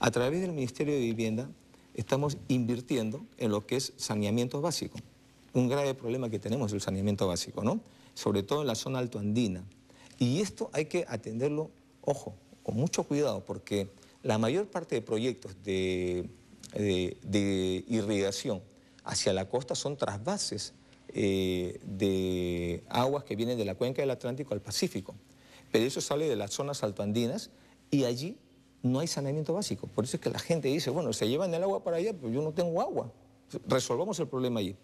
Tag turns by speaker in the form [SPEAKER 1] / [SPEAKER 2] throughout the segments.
[SPEAKER 1] A través del Ministerio de Vivienda estamos invirtiendo en lo que es saneamiento básico. Un grave problema que tenemos es el saneamiento básico, ¿no? Sobre todo en la zona altoandina. Y esto hay que atenderlo, ojo, con mucho cuidado, porque la mayor parte de proyectos de, irrigación hacia la costa son trasvases eh, de aguas que vienen de la cuenca del Atlántico al Pacífico. Pero eso sale de las zonas altoandinas y allí no hay saneamiento básico. Por eso es que la gente dice, bueno, se llevan el agua para allá, pero pues yo no tengo agua. Resolvamos el problema allí.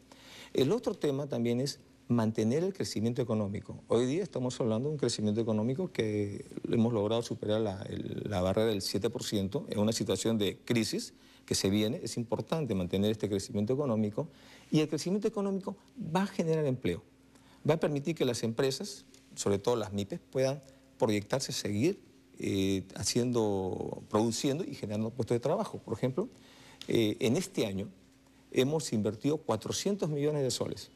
[SPEAKER 1] El otro tema también es mantener el crecimiento económico. Hoy día estamos hablando de un crecimiento económico que hemos logrado superar la, barra del 7% en una situación de crisis que se viene. Es importante mantener este crecimiento económico y el crecimiento económico va a generar empleo. Va a permitir que las empresas, sobre todo las MIPES, puedan proyectarse, seguir eh, haciendo, produciendo y generando puestos de trabajo. Por ejemplo, eh, en este año hemos invertido 400 millones de soles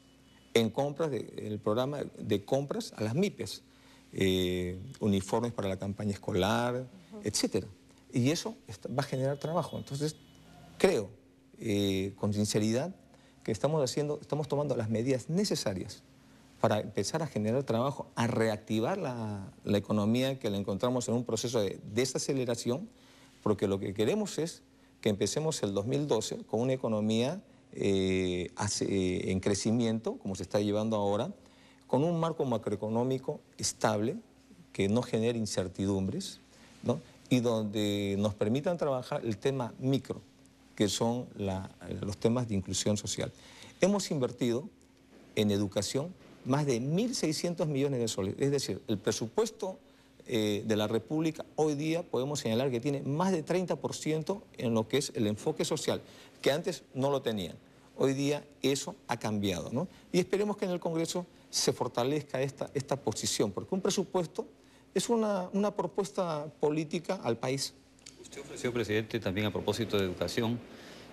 [SPEAKER 1] en compras, de, en el programa de compras a las MIPES, eh, uniformes para la campaña escolar, etc. Y eso va a generar trabajo. Entonces, creo, con sinceridad, que estamos haciendo, estamos tomando las medidas necesarias para empezar a generar trabajo, a reactivar la, la economía que la encontramos en un proceso de desaceleración, porque lo que queremos es que empecemos el 2012 con una economía eh, eh, en crecimiento, como se está llevando ahora, con un marco macroeconómico estable, que no genere incertidumbres, ¿no? y donde nos permitan trabajar el tema micro, que son los temas de inclusión social. Hemos invertido en educación más de 1.600 millones de soles. Es decir, el presupuesto eh, de la República hoy día podemos señalar que tiene más de 30% en lo que es el enfoque social, que antes no lo tenían. Hoy día eso ha cambiado, ¿no? Y esperemos que en el Congreso se fortalezca esta, posición, porque un presupuesto es una, una propuesta política al país.
[SPEAKER 2] Usted ofreció, presidente, también a propósito de educación,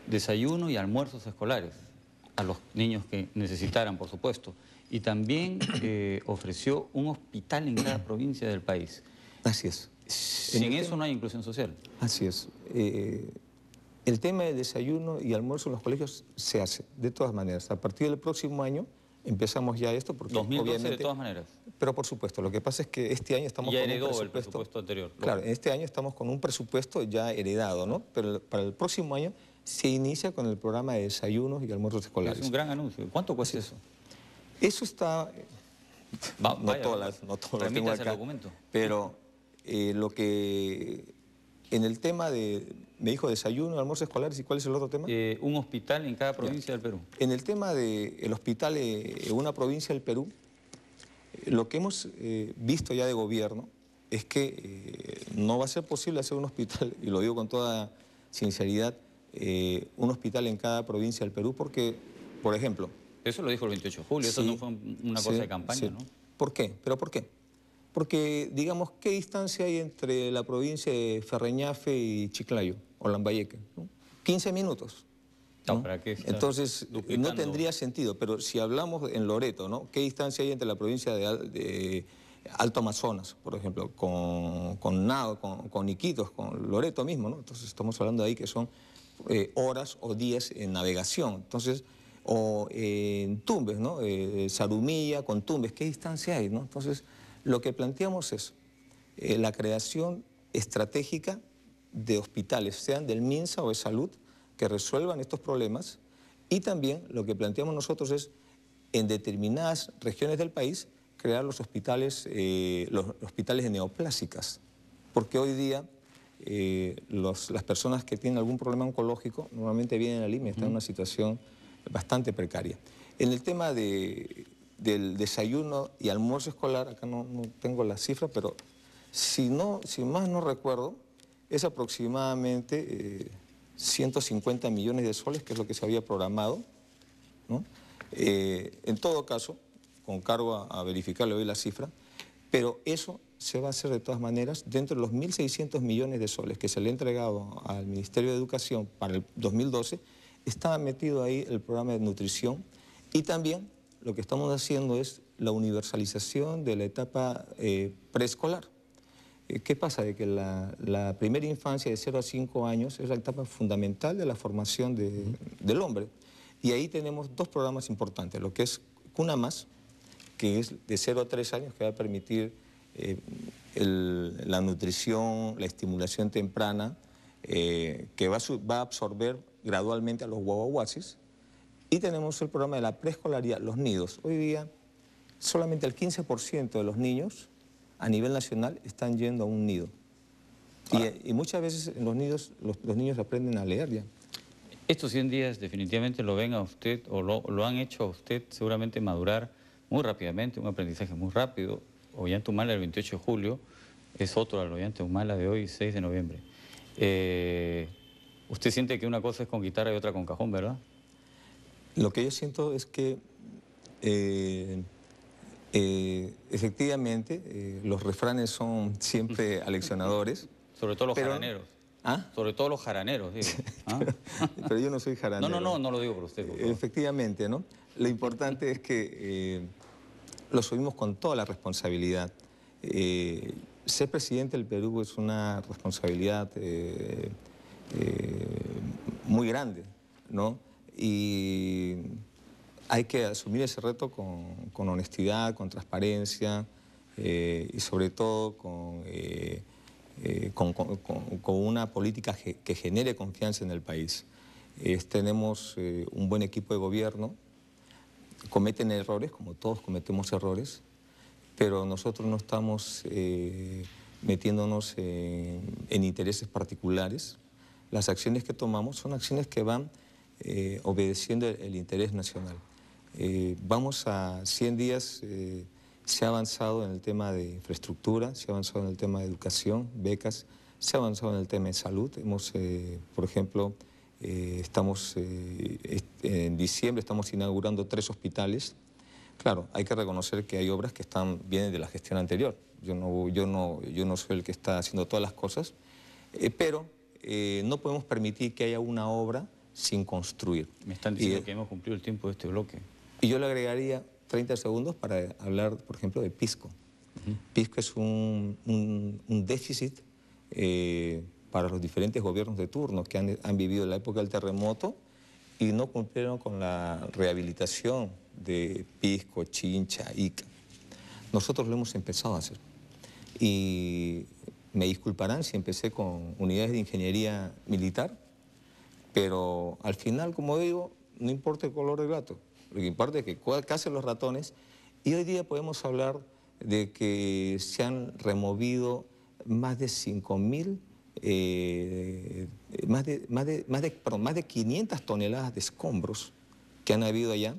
[SPEAKER 2] desayuno y almuerzos escolares a los niños que necesitaran, por supuesto y también eh, ofreció un hospital en
[SPEAKER 1] cada provincia del país. Así es.
[SPEAKER 2] Sin en eso
[SPEAKER 1] no hay inclusión social. Así es. Eh, el tema de desayuno y almuerzo en los colegios se hace, de todas maneras. A partir del próximo año empezamos ya esto. Porque 2012 obviamente, de todas maneras. Pero por supuesto, lo que pasa es que este año estamos con un presupuesto, el
[SPEAKER 2] presupuesto anterior.
[SPEAKER 1] Claro, este año estamos con un presupuesto ya heredado, ¿no? Pero para el próximo año se inicia con el programa de desayunos y almuerzos escolares. Es un gran
[SPEAKER 2] anuncio. ¿Cuánto cuesta eso?
[SPEAKER 1] Eso está... no, todas, no todas tengo el documento. Pero eh, lo que... En el tema de... Me dijo desayuno, almuerzo escolares y cuál es el otro tema. Eh, un hospital en cada provincia del Perú. En el tema del hospital en eh, una provincia del Perú, lo que hemos visto ya de gobierno es que no va a ser posible hacer un hospital, y lo digo con toda sinceridad, un hospital en cada provincia del Perú, porque, por ejemplo,
[SPEAKER 2] eso lo dijo el 28 de julio, eso no fue una cosa de campaña, ¿no?
[SPEAKER 1] ¿Por qué? ¿Pero por qué? Porque, digamos, ¿qué distancia hay entre la provincia de Ferreñafe y Chiclayo, o Lambayeque? 15 minutos. ¿Para qué Entonces, no tendría sentido, pero si hablamos en Loreto, ¿no? ¿Qué distancia hay entre la provincia de, Alto Amazonas, por ejemplo, con, con con, con, Iquitos, con Loreto mismo, ¿no? Entonces, estamos hablando ahí que son eh, horas o días en navegación. Entonces, o en Tumbes, ¿no? Eh, eh, Sarumilla con Tumbes, ¿qué distancia hay? ¿no? Entonces, lo que planteamos es eh, la creación estratégica de hospitales, sean del MINSA o de salud, que resuelvan estos problemas y también lo que planteamos nosotros es en determinadas regiones del país crear los hospitales, los hospitales neoplásicas, porque hoy día las personas que tienen algún problema oncológico normalmente vienen a Lima, están en una situación bastante precaria. En el tema del desayuno y almuerzo escolar, acá no, tengo la cifra, pero si, no, si más no recuerdo, es aproximadamente 150 eh, millones de soles, que es lo que se había programado. Eh, en todo caso, con cargo a, a verificarle hoy la cifra, pero eso se va a hacer de todas maneras dentro de los 1.600 millones de soles que se le ha entregado al Ministerio de Educación para el 2012 está metido ahí el programa de nutrición y también lo que estamos haciendo es la universalización de la etapa eh, preescolar. Eh, ¿Qué pasa? De que la, primera infancia de 0 a 5 años es la etapa fundamental de la formación del hombre. Y ahí tenemos dos programas importantes, lo que es Cuna Más, que es de 0 a 3 años, que va a permitir eh, la nutrición, la estimulación temprana, que va a absorber gradualmente a los guaguaguasis Y tenemos el programa de la preescolaridad, los nidos. Hoy día solamente el 15% de los niños a nivel nacional están yendo a un nido. y, muchas veces en los nidos los, niños aprenden a leer ya.
[SPEAKER 2] Estos 100 días definitivamente lo ven a usted o lo, han hecho a usted seguramente madurar muy rápidamente, un aprendizaje muy rápido. humala el 28 de julio es otro al Ollanta Humala de hoy, 6 de noviembre. Eh, Usted siente que una cosa es con guitarra y otra con cajón, ¿verdad?
[SPEAKER 1] Lo que yo siento es que eh, eh, efectivamente eh, los refranes son siempre aleccionadores. Sobre todo los jaraneros.
[SPEAKER 2] ¿Ah? Sobre todo los jaraneros, digo.
[SPEAKER 1] ¿Ah? pero, yo no soy jaranero. No, no,
[SPEAKER 2] no, no lo digo por usted.
[SPEAKER 1] efectivamente, ¿no? Lo importante es que lo subimos con toda la responsabilidad. ser presidente del Perú es una responsabilidad eh, muy grande, ¿no? Y hay que asumir ese reto con, honestidad, con transparencia eh, y sobre todo con, eh, con, una política que, genere confianza en el país. tenemos un buen equipo de gobierno, cometen errores, como todos cometemos errores, pero nosotros no estamos metiéndonos en, intereses particulares las acciones que tomamos son acciones que van eh, obedeciendo el, interés nacional. Eh, vamos a 100 días, eh, se ha avanzado en el tema de infraestructura, se ha avanzado en el tema de educación, becas, se ha avanzado en el tema de salud. Hemos, por ejemplo, estamos, en diciembre estamos inaugurando tres hospitales. Claro, hay que reconocer que hay obras que están, vienen de la gestión anterior. Yo no, yo no, yo no soy el que está haciendo todas las cosas, pero eh, no podemos permitir que haya una obra sin construir. Me están diciendo que hemos cumplido el tiempo de este bloque. Y yo le agregaría 30 segundos para hablar, por ejemplo, de Pisco. Pisco es un, déficit eh, para los diferentes gobiernos de turno que han, han vivido la época del terremoto y no cumplieron con la rehabilitación de Pisco, Chincha, Ica. Nosotros lo hemos empezado a hacer. Y me disculparán si empecé con unidades de ingeniería militar, pero al final, como digo, no importa el color del gato, lo que importa es que hacen los ratones y hoy día podemos hablar de que se han removido más de 5.000, eh, más, de, más, 500 toneladas de escombros que han habido allá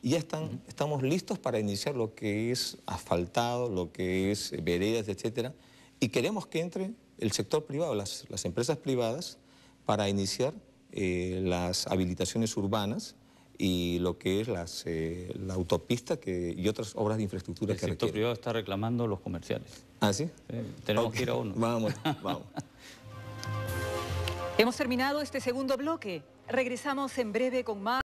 [SPEAKER 1] y ya están, estamos listos para iniciar lo que es asfaltado, lo que es veredas, etcétera y queremos que entre el sector privado, las, empresas privadas, para iniciar eh, las habilitaciones urbanas y lo que es las, eh, la autopista que, y otras obras de infraestructura que El sector privado
[SPEAKER 2] está reclamando los comerciales.
[SPEAKER 1] ¿Ah, sí? tenemos que ir a uno. Vamos, vamos.
[SPEAKER 2] Hemos terminado este segundo bloque. Regresamos en breve con más.